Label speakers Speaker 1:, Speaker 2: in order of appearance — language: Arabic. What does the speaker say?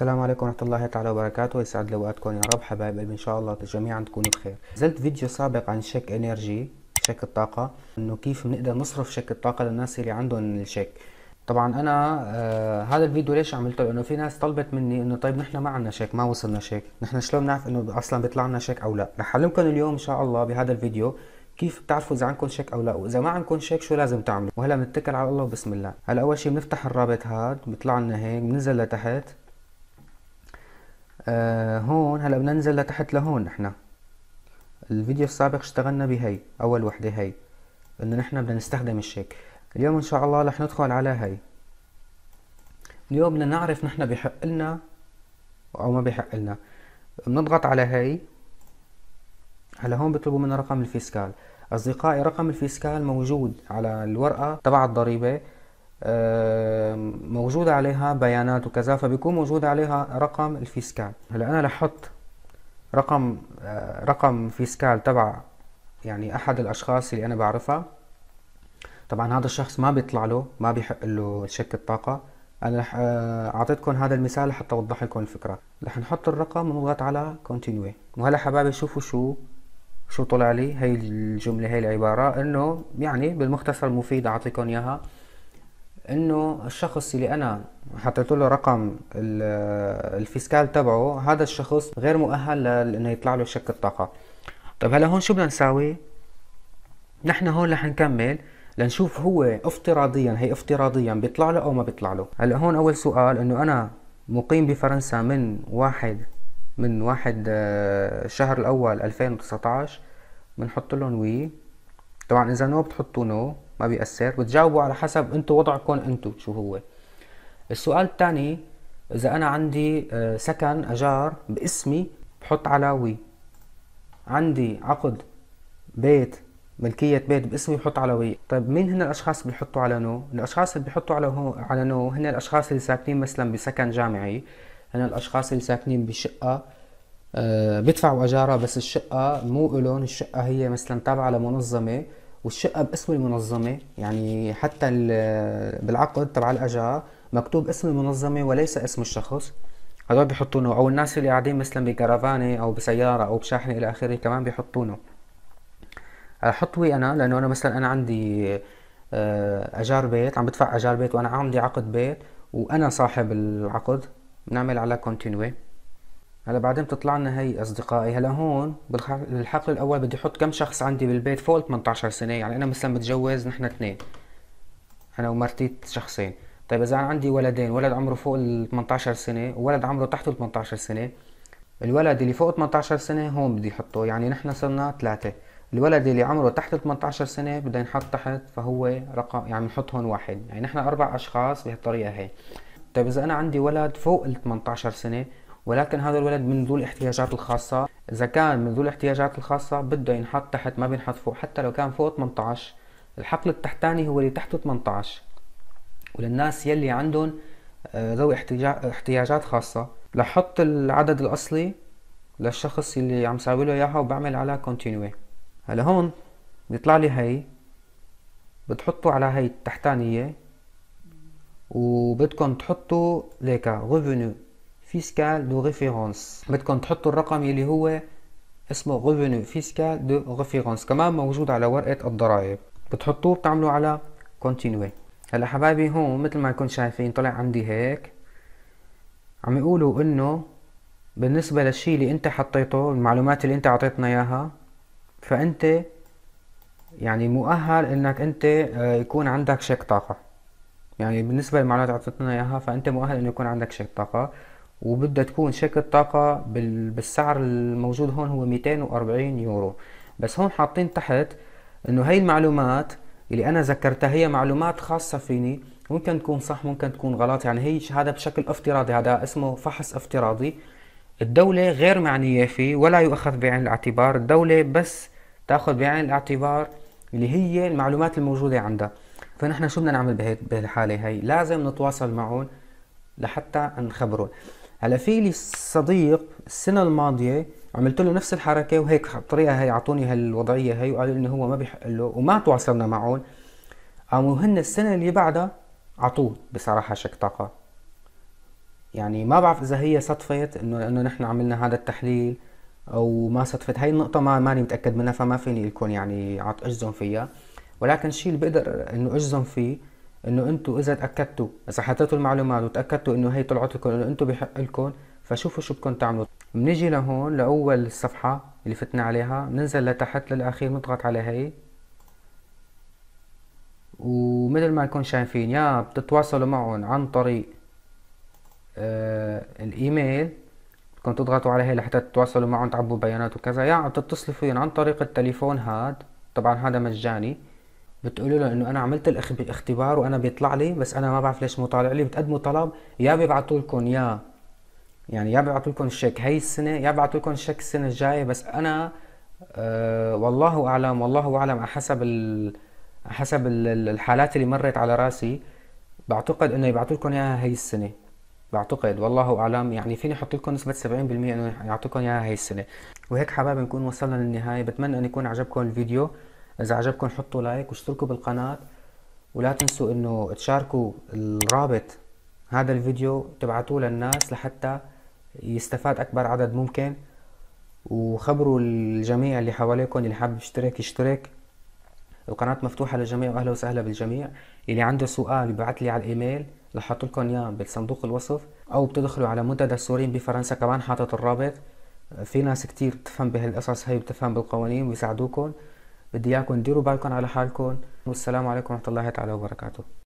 Speaker 1: السلام عليكم ورحمة الله تعالى وبركاته يسعد لي يا رب حبايب قلبي إن شاء الله جميعا تكونوا بخير نزلت فيديو سابق عن شيك انرجي شيك الطاقة إنه كيف بنقدر نصرف شيك الطاقة للناس اللي عندهم الشيك طبعا أنا آه هذا الفيديو ليش عملته لأنه في ناس طلبت مني إنه طيب نحن ما عندنا شيك ما وصلنا شيك نحن شلون بنعرف إنه أصلا بيطلع لنا شيك أو لا رح أعلمكم اليوم إن شاء الله بهذا الفيديو كيف بتعرفوا اذا عندكم شيك او لا واذا ما عندكم شيك شو لازم تعملوا وهلا بنتكل على الله وبسم الله هلا اول شيء بنفتح الرابط هذا بيطلع لنا هيك بننزل لتحت آه هون هلا بدنا ننزل لتحت لهون نحن الفيديو السابق اشتغلنا بهي اول وحده هي انه نحن بدنا نستخدم الشيك اليوم ان شاء الله رح ندخل على هي اليوم بدنا نعرف نحن بحق لنا او ما بحق لنا بنضغط على هي هلا هون بيطلبوا منا رقم الفيسكال اصدقائي رقم الفيسكال موجود على الورقه تبع الضريبه موجود عليها بيانات وكذا فبيكون موجود عليها رقم الفيسكال هلا انا لحط رقم آه، رقم فيسكال تبع يعني احد الاشخاص اللي انا بعرفها طبعا هذا الشخص ما بيطلع له ما بيحق له شك الطاقة انا رح آه، اعطيتكم هذا المثال حتى اوضح لكم الفكرة رح نحط الرقم ونضغط على كونتينيو وهلا حبايبي شوفوا شو شو طلع لي هي الجملة هي العبارة انه يعني بالمختصر مفيد اعطيكم اياها انه الشخص اللي انا حطيت له رقم الفيسكال تبعه هذا الشخص غير مؤهل لانه يطلع له شك الطاقه طيب هلا هون شو بدنا نساوي نحن هون رح نكمل لنشوف هو افتراضيا هي افتراضيا بيطلع له او ما بيطلع له هلا هون اول سؤال انه انا مقيم بفرنسا من واحد من واحد آه، الشهر الاول 2019 بنحط لهم وي طبعا اذا نو بتحطوا نو ما بيأثر بتجاوبوا على حسب انتو وضعكم انتو شو هو السؤال الثاني اذا انا عندي سكن آه، اجار باسمي بحط على وي عندي عقد بيت ملكية بيت باسمي بحط على وي طيب مين هن الاشخاص اللي بحطوا على نو الاشخاص اللي بحطوا على هو على نو هن الاشخاص اللي ساكنين مثلا بسكن جامعي هن الاشخاص اللي ساكنين بشقة آه، بيدفعوا اجارها بس الشقة مو لهم الشقة هي مثلا تابعة لمنظمة والشقه باسم المنظمه يعني حتى بالعقد تبع الاجار مكتوب اسم المنظمه وليس اسم الشخص هدول بيحطونه او الناس اللي قاعدين مثلا بكرفانه او بسياره او بشاحنه الى اخره كمان بيحطونه حطوي انا لانه انا مثلا انا عندي آه، اجار بيت عم بدفع اجار بيت وانا عندي عقد بيت وانا صاحب العقد نعمل على كونتينوي هلا بعدين بتطلع لنا هي اصدقائي هلا هون بالحقل الاول بدي احط كم شخص عندي بالبيت فوق 18 سنه يعني انا مثلا متجوز نحن اثنين انا ومرتي شخصين طيب اذا انا عندي ولدين ولد عمره فوق ال 18 سنه وولد عمره تحت ال 18 سنه الولد اللي فوق 18 سنه هون بدي احطه يعني نحن صرنا ثلاثه الولد اللي عمره تحت 18 سنه بدنا نحط تحت فهو رقم يعني بنحط هون واحد يعني نحن اربع اشخاص بهالطريقه هي طيب اذا انا عندي ولد فوق ال 18 سنه ولكن هذا الولد من ذو الاحتياجات الخاصة إذا كان من ذو الاحتياجات الخاصة بده ينحط تحت ما بينحط فوق حتى لو كان فوق 18 الحقل التحتاني هو اللي تحته 18 وللناس يلي عندهم آه، ذوي احتياجات خاصة لحط العدد الأصلي للشخص اللي عم ساوي له إياها وبعمل على continue هلا هون بيطلع لي هي بتحطوا على هي التحتانية وبدكم تحطوا ليكا revenue فيسكال دو ريفيرونس بدكم تحطوا الرقم يلي هو اسمه ريفينو فيسكال دو ريفيرونس كمان موجود على ورقه الضرائب بتحطوه بتعملوا على كونتينيو هلا حبايبي هون مثل ما كنت شايفين طلع عندي هيك عم يقولوا انه بالنسبه للشيء اللي انت حطيته المعلومات اللي انت اعطيتنا اياها فانت يعني مؤهل انك انت آه، يكون عندك شيك طاقه يعني بالنسبه للمعلومات اللي اعطيتنا اياها فانت مؤهل انه يكون عندك شيك طاقه وبدها تكون شكل طاقة بالسعر الموجود هون هو 240 يورو بس هون حاطين تحت انه هاي المعلومات اللي انا ذكرتها هي معلومات خاصة فيني ممكن تكون صح ممكن تكون غلط يعني هي هذا بشكل افتراضي هذا اسمه فحص افتراضي الدولة غير معنية فيه ولا يؤخذ بعين الاعتبار الدولة بس تاخذ بعين الاعتبار اللي هي المعلومات الموجودة عندها فنحن شو بدنا نعمل بهالحالة هي لازم نتواصل معهم لحتى نخبره هلا في لي صديق السنه الماضيه عملت له نفس الحركه وهيك الطريقه هي اعطوني هالوضعيه هي وقالوا انه هو ما بيحق له وما تواصلنا معهم قاموا هن السنه اللي بعدها اعطوه بصراحه شك طاقه يعني ما بعرف اذا هي صدفت انه لانه نحن عملنا هذا التحليل او ما صدفت هاي النقطه ما ماني متاكد منها فما فيني لكم يعني اجزم فيها ولكن الشيء اللي بقدر انه اجزم فيه انه انتم اذا تاكدتوا اذا حطيتوا المعلومات وتاكدتوا انه هي طلعت لكم انه انتم بحق لكم فشوفوا شو بدكم تعملوا بنيجي لهون لاول الصفحه اللي فتنا عليها بننزل لتحت للاخير بنضغط على هي ومثل ما نكون شايفين يا بتتواصلوا معهم عن طريق آه الايميل بدكم تضغطوا على هي لحتى تتواصلوا معهم تعبوا بيانات وكذا يا عم تتصلوا فيهم عن طريق التليفون هاد طبعا هذا مجاني بتقولوا له انه انا عملت الاختبار وانا بيطلع لي بس انا ما بعرف ليش مو طالع لي بتقدموا طلب يا بيبعثوا لكم يا يعني يا بيبعثوا لكم الشيك هي السنه يا بيبعثوا لكم الشيك السنه الجايه بس انا أه والله اعلم والله اعلم حسب ال... حسب الحالات اللي مرت على راسي بعتقد انه يبعثوا لكم اياها هي السنه بعتقد والله اعلم يعني فيني احط لكم نسبه 70% انه يعطوكم اياها هي السنه وهيك حبايب نكون وصلنا للنهايه بتمنى ان يكون عجبكم الفيديو اذا عجبكم حطوا لايك واشتركوا بالقناه ولا تنسوا انه تشاركوا الرابط هذا الفيديو تبعتوه للناس لحتى يستفاد اكبر عدد ممكن وخبروا الجميع اللي حواليكم اللي حابب يشترك يشترك القناة مفتوحة للجميع وأهلا وسهلا بالجميع اللي عنده سؤال يبعث لي على الإيميل رح لكم إياه بالصندوق الوصف أو بتدخلوا على منتدى السوريين بفرنسا كمان حاطط الرابط في ناس كتير بتفهم بهالقصص هي بتفهم بالقوانين ويساعدوكم بدي اياكم ديروا بالكم على حالكم والسلام عليكم ورحمه الله تعالى وبركاته